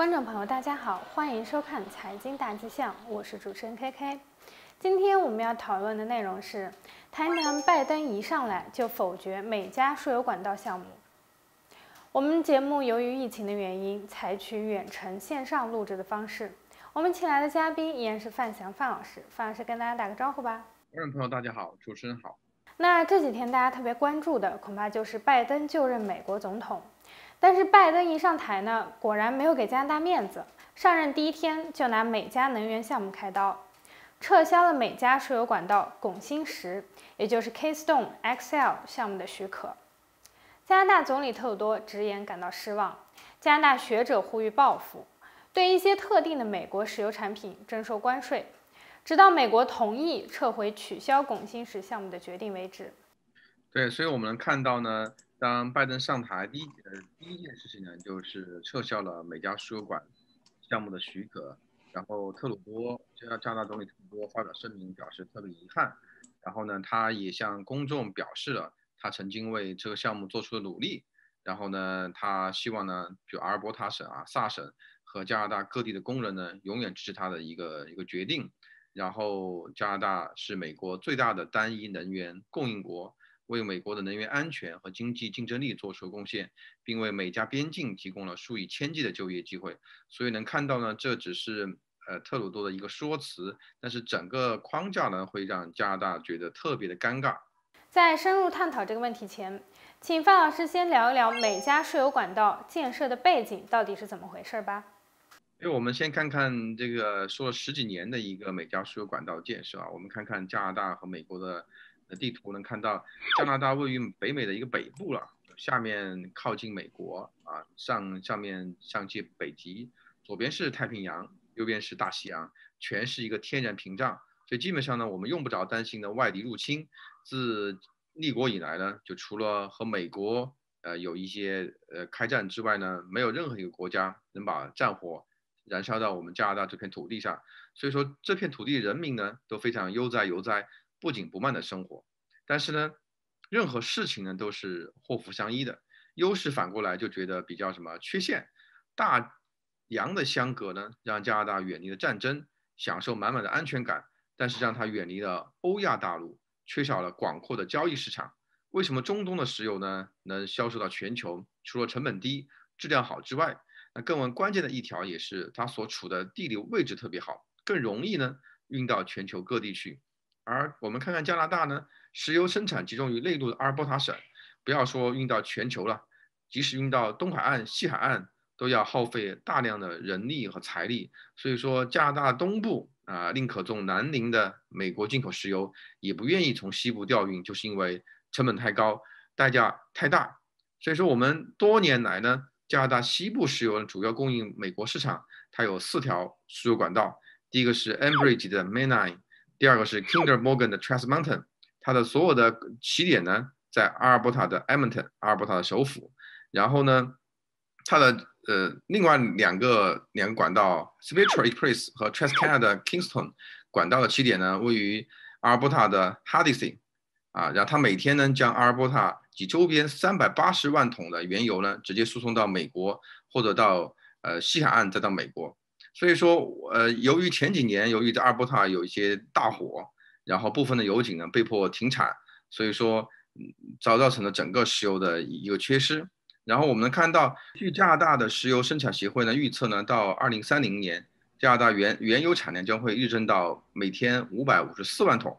观众朋友，大家好，欢迎收看《财经大气象》，我是主持人 KK。今天我们要讨论的内容是，谈谈拜登一上来就否决美加输油管道项目。我们节目由于疫情的原因，采取远程线上录制的方式。我们请来的嘉宾依然是范翔范老师，范老师跟大家打个招呼吧。观众朋友，大家好，主持人好。那这几天大家特别关注的，恐怕就是拜登就任美国总统。但是拜登一上台呢，果然没有给加拿大面子。上任第一天就拿美加能源项目开刀，撤销了美加输油管道拱心石，也就是 Keystone XL 项目的许可。加拿大总理特鲁多直言感到失望。加拿大学者呼吁报复，对一些特定的美国石油产品征收关税，直到美国同意撤回取消拱心石项目的决定为止。对，所以我们能看到呢。当拜登上台第一呃第一件事情呢，就是撤销了美加输油管项目的许可。然后特鲁多加拿大总理特鲁多发表声明，表示特别遗憾。然后呢，他也向公众表示了他曾经为这个项目做出的努力。然后呢，他希望呢，就阿尔伯塔省啊、萨省和加拿大各地的工人呢，永远支持他的一个一个决定。然后加拿大是美国最大的单一能源供应国。为美国的能源安全和经济竞争力做出贡献，并为美加边境提供了数以千计的就业机会。所以能看到呢，这只是呃特鲁多的一个说辞，但是整个框架呢会让加拿大觉得特别的尴尬。在深入探讨这个问题前，请范老师先聊一聊美加输油管道建设的背景到底是怎么回事吧。因为我们先看看这个说了十几年的一个美加输油管道建设啊，我们看看加拿大和美国的。地图能看到，加拿大位于北美的一个北部了，下面靠近美国啊，上上面上界北极，左边是太平洋，右边是大西洋，全是一个天然屏障，所以基本上呢，我们用不着担心呢外敌入侵。自立国以来呢，就除了和美国呃有一些呃开战之外呢，没有任何一个国家能把战火燃烧到我们加拿大这片土地上，所以说这片土地人民呢都非常悠哉悠哉。不紧不慢的生活，但是呢，任何事情呢都是祸福相依的。优势反过来就觉得比较什么缺陷？大洋的相隔呢，让加拿大远离了战争，享受满满的安全感，但是让它远离了欧亚大陆，缺少了广阔的交易市场。为什么中东的石油呢能销售到全球？除了成本低、质量好之外，那更为关键的一条也是它所处的地理位置特别好，更容易呢运到全球各地去。而我们看看加拿大呢，石油生产集中于内陆的阿尔伯塔省，不要说运到全球了，即使运到东海岸、西海岸，都要耗费大量的人力和财力。所以说，加拿大东部啊，宁可从南宁的美国进口石油，也不愿意从西部调运，就是因为成本太高，代价太大。所以说，我们多年来呢，加拿大西部石油主要供应美国市场，它有四条输油管道，第一个是 Enbridge 的 Mainline。第二个是 Kinder Morgan 的 Trans Mountain，它的所有的起点呢在阿尔伯塔的 Edmonton，阿尔伯塔的首府。然后呢，它的呃另外两个两个管道 Spiritu a l Express 和 Trans Canada Kingston 管道的起点呢位于阿尔伯塔的 h a r d i s y 啊，然后它每天呢将阿尔伯塔及周边三百八十万桶的原油呢直接输送到美国或者到呃西海岸再到美国。所以说，呃，由于前几年由于在阿尔伯塔有一些大火，然后部分的油井呢被迫停产，所以说，嗯，造造成了整个石油的一个缺失。然后我们能看到，据加拿大的石油生产协会呢预测呢，到二零三零年，加拿大原原油产量将会日增到每天五百五十四万桶。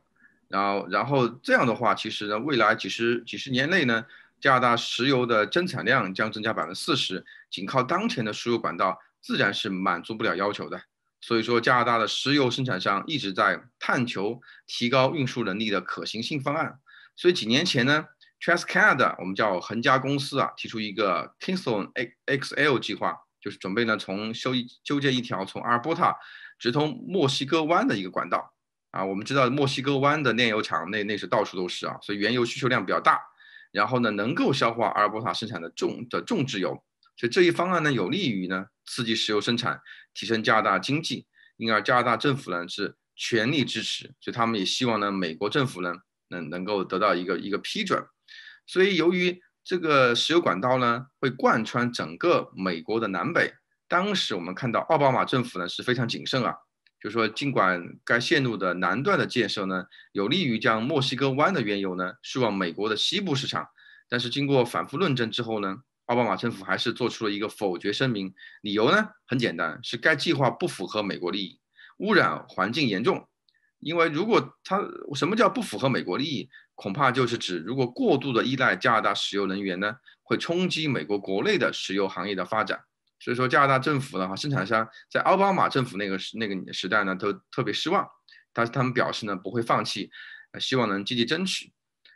然后，然后这样的话，其实呢，未来几十几十年内呢，加拿大石油的增产量将增加百分之四十，仅靠当前的输油管道。自然是满足不了要求的，所以说加拿大的石油生产商一直在探求提高运输能力的可行性方案。所以几年前呢，TransCanada 我们叫恒嘉公司啊，提出一个 k i n g s t o n X X L 计划，就是准备呢从修一修建一条从阿尔伯塔直通墨西哥湾的一个管道啊。我们知道墨西哥湾的炼油厂那那是到处都是啊，所以原油需求量比较大，然后呢能够消化阿尔伯塔生产的重的重质油，所以这一方案呢有利于呢。刺激石油生产，提升加拿大经济，因而加拿大政府呢是全力支持，所以他们也希望呢美国政府呢能能够得到一个一个批准。所以由于这个石油管道呢会贯穿整个美国的南北，当时我们看到奥巴马政府呢是非常谨慎啊，就是说尽管该线路的南段的建设呢有利于将墨西哥湾的原油呢输往美国的西部市场，但是经过反复论证之后呢。奥巴马政府还是做出了一个否决声明，理由呢很简单，是该计划不符合美国利益，污染环境严重。因为如果它什么叫不符合美国利益，恐怕就是指如果过度的依赖加拿大石油能源呢，会冲击美国国内的石油行业的发展。所以说，加拿大政府的话，生产商在奥巴马政府那个时那个时代呢，都特别失望，但是他们表示呢，不会放弃，希望能积极争取。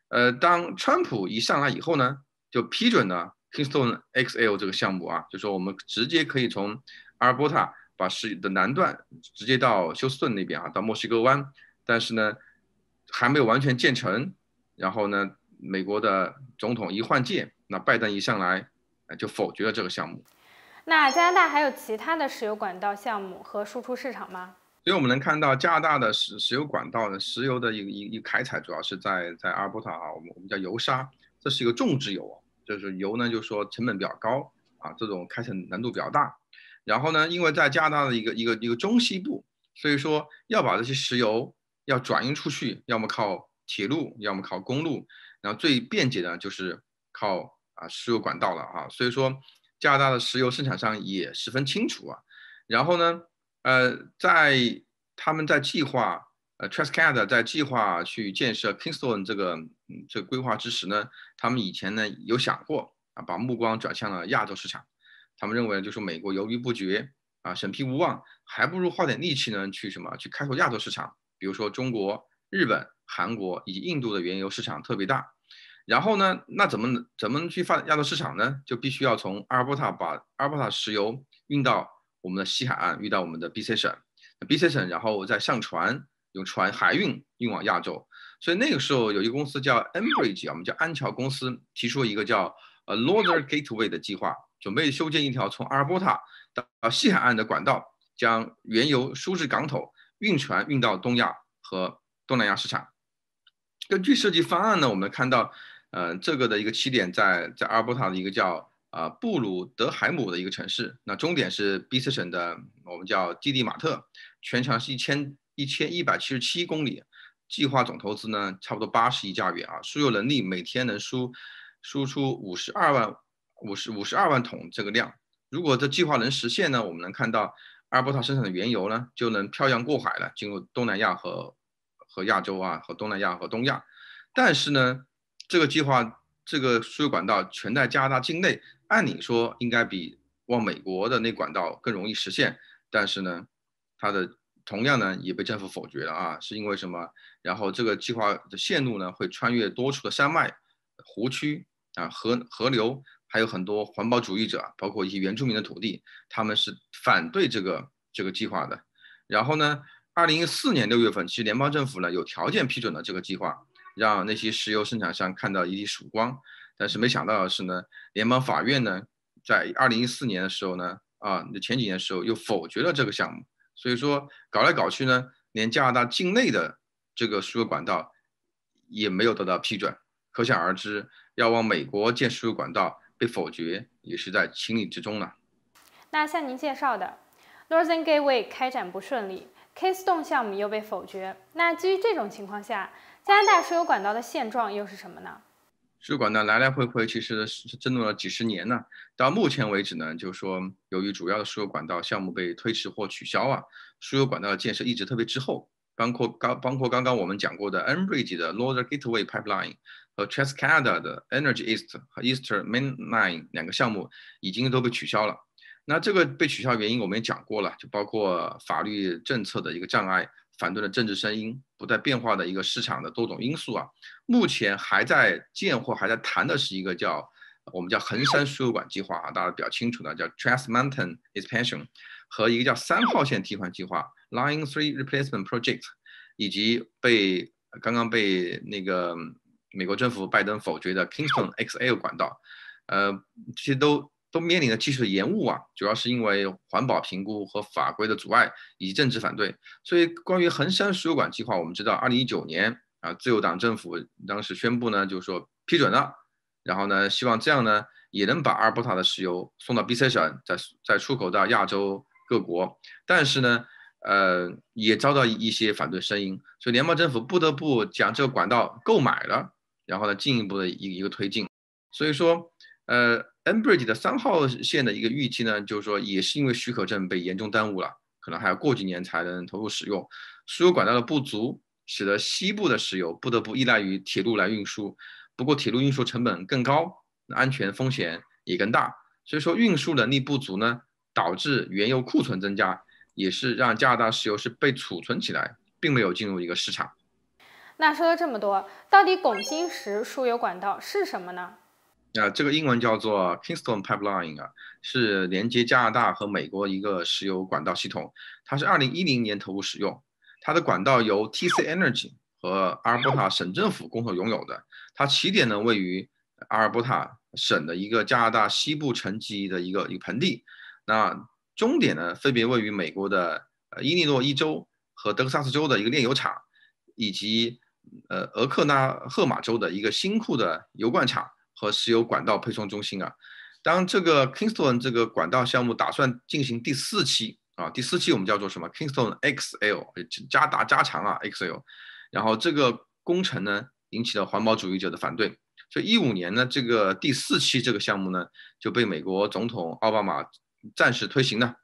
呃，当川普一上来以后呢，就批准呢。Kingston X L 这个项目啊，就说我们直接可以从阿尔伯塔把石油的南段直接到休斯顿那边啊，到墨西哥湾，但是呢，还没有完全建成。然后呢，美国的总统一换届，那拜登一上来，就否决了这个项目。那加拿大还有其他的石油管道项目和输出市场吗？所以我们能看到加拿大的石石油管道呢，石油的一一一开采，主要是在在阿尔伯塔啊，我们我们叫油砂，这是一个种植油啊。就是油呢，就说成本比较高啊，这种开采难度比较大。然后呢，因为在加拿大的一个一个一个中西部，所以说要把这些石油要转运出去，要么靠铁路，要么靠公路，然后最便捷的就是靠啊石油管道了啊。所以说，加拿大的石油生产商也十分清楚啊。然后呢，呃，在他们在计划，呃 TransCanada 在计划去建设 Kingston 这个。这个规划之时呢，他们以前呢有想过啊，把目光转向了亚洲市场。他们认为，就是美国犹豫不决啊，审批无望，还不如花点力气呢，去什么，去开拓亚洲市场。比如说中国、日本、韩国以及印度的原油市场特别大。然后呢，那怎么怎么去发亚洲市场呢？就必须要从阿尔伯塔把阿尔伯塔石油运到我们的西海岸，运到我们的 BC 省，BC 省然后再上船。用船海运运往亚洲，所以那个时候有一个公司叫 Embridge 啊，我们叫安桥公司，提出了一个叫呃 l o t d e r Gateway 的计划，准备修建一条从阿尔伯塔到西海岸的管道，将原油输至港口，运船运到东亚和东南亚市场。根据设计方案呢，我们看到，呃，这个的一个起点在在阿尔伯塔的一个叫啊布鲁德海姆的一个城市，那终点是 BC 省的我们叫基地马特，全长是一千。一千一百七十七公里，计划总投资呢，差不多八十亿加元啊。输油能力每天能输输出五十二万五十五十二万桶这个量。如果这计划能实现呢，我们能看到阿尔伯塔生产的原油呢，就能漂洋过海了，进入东南亚和和亚洲啊，和东南亚和东亚。但是呢，这个计划这个输油管道全在加拿大境内，按理说应该比往美国的那管道更容易实现。但是呢，它的。同样呢，也被政府否决了啊！是因为什么？然后这个计划的线路呢，会穿越多处的山脉、湖区啊、河河流，还有很多环保主义者，包括一些原住民的土地，他们是反对这个这个计划的。然后呢，二零一四年六月份，其实联邦政府呢有条件批准了这个计划，让那些石油生产商看到一缕曙光。但是没想到的是呢，联邦法院呢在二零一四年的时候呢啊，前几年的时候又否决了这个项目。所以说搞来搞去呢，连加拿大境内的这个输油管道也没有得到批准，可想而知，要往美国建输油管道被否决也是在情理之中了。那像您介绍的，Northern Gateway 开展不顺利，Keystone 项目又被否决，那基于这种情况下，加拿大输油管道的现状又是什么呢？输油管道来来回回，其实是争论了几十年呢。到目前为止呢，就是说，由于主要的输油管道项目被推迟或取消啊，输油管道的建设一直特别滞后。包括刚包括刚刚我们讲过的 Enbridge 的 Northern Gateway Pipeline 和 c h e s s c a n a d a 的 Energy East 和 Easter n Mainline 两个项目已经都被取消了。那这个被取消原因我们也讲过了，就包括法律政策的一个障碍。反对的政治声音，不断变化的一个市场的多种因素啊，目前还在建或还在谈的是一个叫我们叫横山输油管计划啊，大家比较清楚的叫 Trans Mountain Expansion，和一个叫三号线替换计划 Line Three Replacement Project，以及被刚刚被那个美国政府拜登否决的 k i n g s t o n XL 管道，呃，这些都。都面临着技术的延误啊，主要是因为环保评估和法规的阻碍以及政治反对。所以，关于恒山输油管计划，我们知道，二零一九年啊，自由党政府当时宣布呢，就是说批准了，然后呢，希望这样呢，也能把阿尔伯塔的石油送到 BC 省，再再出口到亚洲各国。但是呢，呃，也遭到一些反对声音，所以联邦政府不得不将这个管道购买了，然后呢，进一步的一一个推进。所以说。呃，e b r d g e 的三号线的一个预期呢，就是说也是因为许可证被严重耽误了，可能还要过几年才能投入使用。输油管道的不足，使得西部的石油不得不依赖于铁路来运输。不过铁路运输成本更高，安全风险也更大。所以说运输能力不足呢，导致原油库存增加，也是让加拿大石油是被储存起来，并没有进入一个市场。那说了这么多，到底拱形石输油管道是什么呢？那这个英文叫做 k i n g s t o n Pipeline 啊，是连接加拿大和美国一个石油管道系统。它是二零一零年投入使用。它的管道由 TC Energy 和阿尔伯塔省政府共同拥有的。它起点呢位于阿尔伯塔省的一个加拿大西部沉积的一个一个盆地。那终点呢分别位于美国的呃伊利诺伊州和德克萨斯州的一个炼油厂，以及呃俄克拉荷马州的一个新库的油罐厂。和石油管道配送中心啊，当这个 k i n g s t o n 这个管道项目打算进行第四期啊，第四期我们叫做什么 k i n g s t o n XL 加大加长啊 XL，然后这个工程呢引起了环保主义者的反对，所以一五年呢这个第四期这个项目呢就被美国总统奥巴马暂时推行了，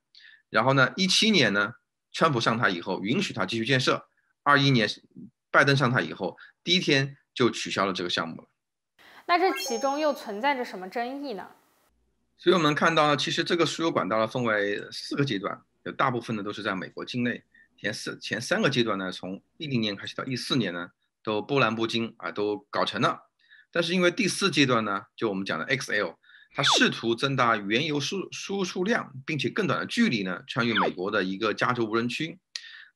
然后呢一七年呢川普上台以后允许他继续建设，二一年拜登上台以后第一天就取消了这个项目了。那这其中又存在着什么争议呢？所以我们看到，其实这个输油管道呢分为四个阶段，有大部分呢都是在美国境内。前四前三个阶段呢，从一零年开始到一四年呢，都波澜不惊啊，都搞成了。但是因为第四阶段呢，就我们讲的 XL，它试图增大原油输输出量，并且更短的距离呢，穿越美国的一个加州无人区，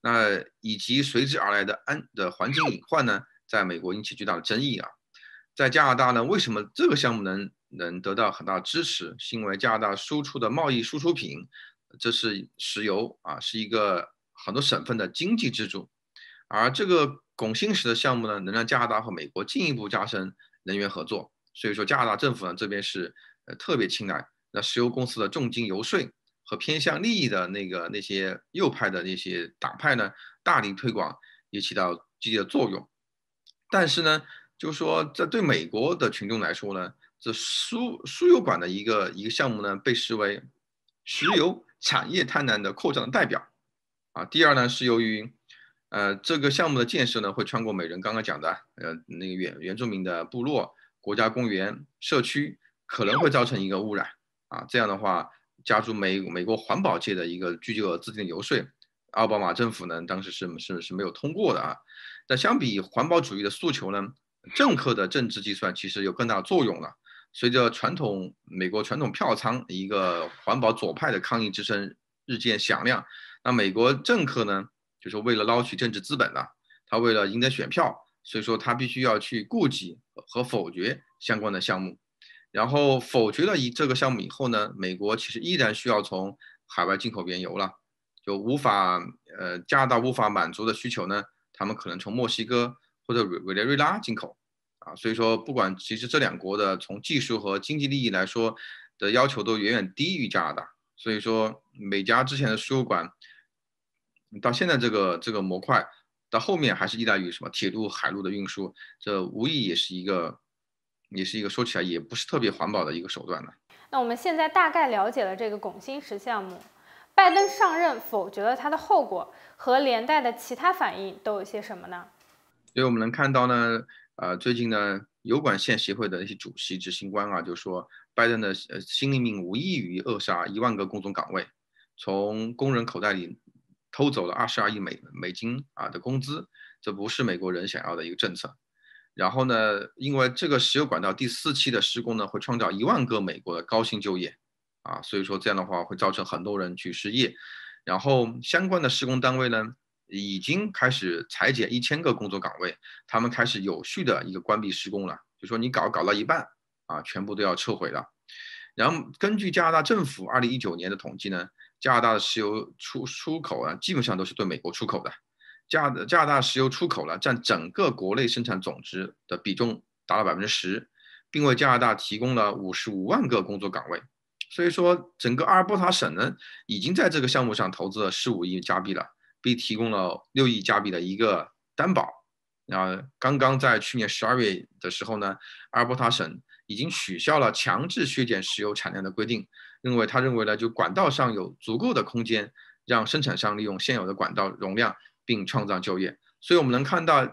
那以及随之而来的安的环境隐患呢，在美国引起巨大的争议啊。在加拿大呢，为什么这个项目能能得到很大支持？是因为加拿大输出的贸易输出品，这是石油啊，是一个很多省份的经济支柱。而这个拱心石的项目呢，能让加拿大和美国进一步加深能源合作。所以说，加拿大政府呢这边是呃特别青睐那石油公司的重金游说和偏向利益的那个那些右派的那些党派呢，大力推广也起到积极的作用。但是呢。就是说，在对美国的群众来说呢，这输输油管的一个一个项目呢，被视为石油产业贪婪的扩张的代表啊。第二呢，是由于呃这个项目的建设呢，会穿过美人刚刚讲的呃那个原原住民的部落、国家公园、社区，可能会造成一个污染啊。这样的话，加入美美国环保界的一个巨额资金的游说，奥巴马政府呢，当时是是是没有通过的啊。但相比环保主义的诉求呢？政客的政治计算其实有更大的作用了。随着传统美国传统票仓一个环保左派的抗议之声日渐响亮，那美国政客呢，就是为了捞取政治资本了，他为了赢得选票，所以说他必须要去顾及和否决相关的项目。然后否决了以这个项目以后呢，美国其实依然需要从海外进口原油了，就无法呃加大无法满足的需求呢，他们可能从墨西哥。或者委委内瑞拉进口，啊，所以说不管其实这两国的从技术和经济利益来说的要求都远远低于加拿大，所以说美加之前的输油管，到现在这个这个模块到后面还是依赖于什么铁路、海路的运输，这无疑也是一个也是一个说起来也不是特别环保的一个手段呢。那我们现在大概了解了这个拱心石项目，拜登上任否决了它的后果和连带的其他反应都有些什么呢？所以我们能看到呢，啊，最近呢，油管线协会的一些主席、执行官啊，就说拜登的新任命无异于扼杀一万个工作岗位，从工人口袋里偷走了二十二亿美美金啊的工资，这不是美国人想要的一个政策。然后呢，因为这个石油管道第四期的施工呢，会创造一万个美国的高薪就业，啊，所以说这样的话会造成很多人去失业，然后相关的施工单位呢。已经开始裁减一千个工作岗位，他们开始有序的一个关闭施工了。就说你搞搞到一半啊，全部都要撤回了。然后根据加拿大政府二零一九年的统计呢，加拿大的石油出出口啊，基本上都是对美国出口的。加加拿大石油出口呢，占整个国内生产总值的比重达到百分之十，并为加拿大提供了五十五万个工作岗位。所以说，整个阿尔伯塔省呢，已经在这个项目上投资了十五亿加币了。并提供了六亿加币的一个担保。啊，刚刚在去年十二月的时候呢，阿尔伯塔省已经取消了强制削减石油产量的规定，认为他认为呢，就管道上有足够的空间，让生产商利用现有的管道容量，并创造就业。所以，我们能看到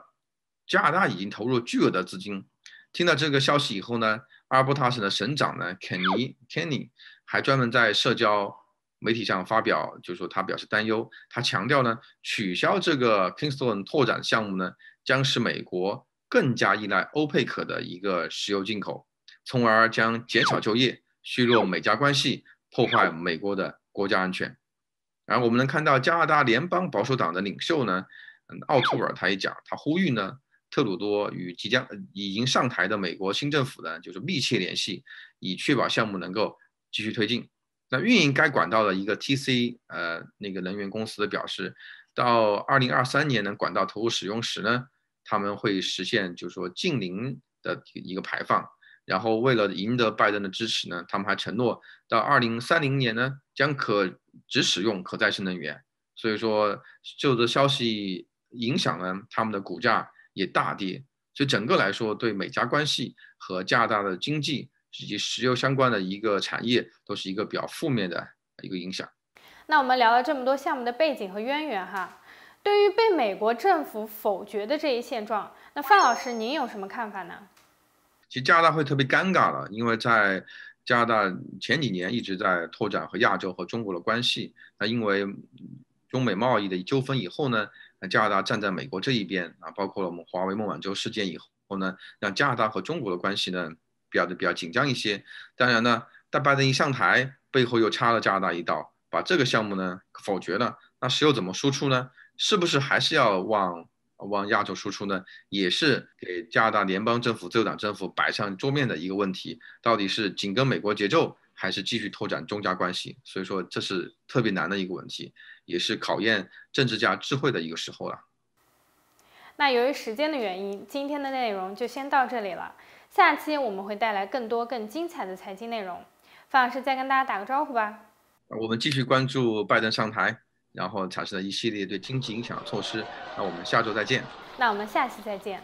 加拿大已经投入巨额的资金。听到这个消息以后呢，阿尔伯塔省的省长呢，肯尼 （Kenny） 还专门在社交。媒体上发表，就是说他表示担忧，他强调呢，取消这个 k i n g s t o n 拓展项目呢，将使美国更加依赖欧佩克的一个石油进口，从而将减少就业，削弱美加关系，破坏美国的国家安全。然后我们能看到加拿大联邦保守党的领袖呢，嗯，奥托尔，他也讲，他呼吁呢，特鲁多与即将已经上台的美国新政府呢，就是密切联系，以确保项目能够继续推进。那运营该管道的一个 TC，呃，那个能源公司的表示，到二零二三年呢，管道投入使用时呢，他们会实现就是说近零的一个排放。然后为了赢得拜登的支持呢，他们还承诺到二零三零年呢将可只使用可再生能源。所以说，就这消息影响呢，他们的股价也大跌。所以整个来说，对美加关系和加拿大的经济。以及石油相关的一个产业都是一个比较负面的一个影响。那我们聊了这么多项目的背景和渊源哈，对于被美国政府否决的这一现状，那范老师您有什么看法呢？其实加拿大会特别尴尬了，因为在加拿大前几年一直在拓展和亚洲和中国的关系。那因为中美贸易的纠纷以后呢，那加拿大站在美国这一边啊，包括了我们华为孟晚舟事件以后呢，让加拿大和中国的关系呢。比较比较紧张一些，当然呢，但拜登一上台，背后又插了加拿大一刀，把这个项目呢否决了。那石油怎么输出呢？是不是还是要往往亚洲输出呢？也是给加拿大联邦政府、自由党政府摆上桌面的一个问题，到底是紧跟美国节奏，还是继续拓展中加关系？所以说这是特别难的一个问题，也是考验政治家智慧的一个时候了。那由于时间的原因，今天的内容就先到这里了。下期我们会带来更多更精彩的财经内容，范老师再跟大家打个招呼吧。我们继续关注拜登上台，然后产生的一系列对经济影响的措施。那我们下周再见。那我们下期再见。